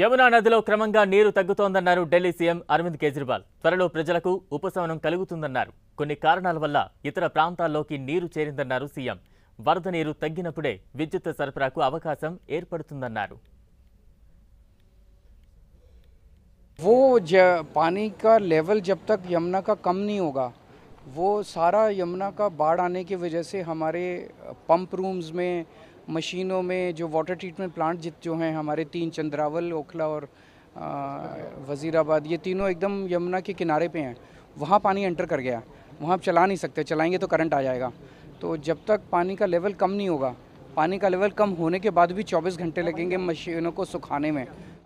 యమునా నదిలో క్రమంగా నీరు తగ్గుతోందన్నారు ఢిల్లీ సీఎం అరవింద్ కేజ్రీవాల్ త్వరలో ప్రజలకు ఉపశమనం కలుగుతుందన్నారు కొన్ని కారణాల వల్ల ఇతర ప్రాంతాల్లోకి నీరు చేరిందన్నారు సీఎం వరద నీరు తగ్గినప్పుడే విద్యుత్ సరఫరాకు అవకాశం ఏర్పడుతుందన్నారు वो पानी का लेवल जब तक यमुना का कम सारा यमुना का बाढ़ आने की वजह से हमारे पंप रूम्स में मशीनों में जो वाटर ट्रीटमेंट प्लांट जित जो हैं हमारे तीन चंद्रावल ओखला और वज़ीराबाद ये तीनों एकदम यमुना के किनारे पे हैं वहाँ पानी एंटर कर गया वहाँ आप चला नहीं सकते चलाएंगे तो करंट आ जाएगा तो जब तक पानी का लेवल कम नहीं होगा पानी का लेवल कम होने के बाद भी 24 घंटे लगेंगे मशीनों को सुखाने में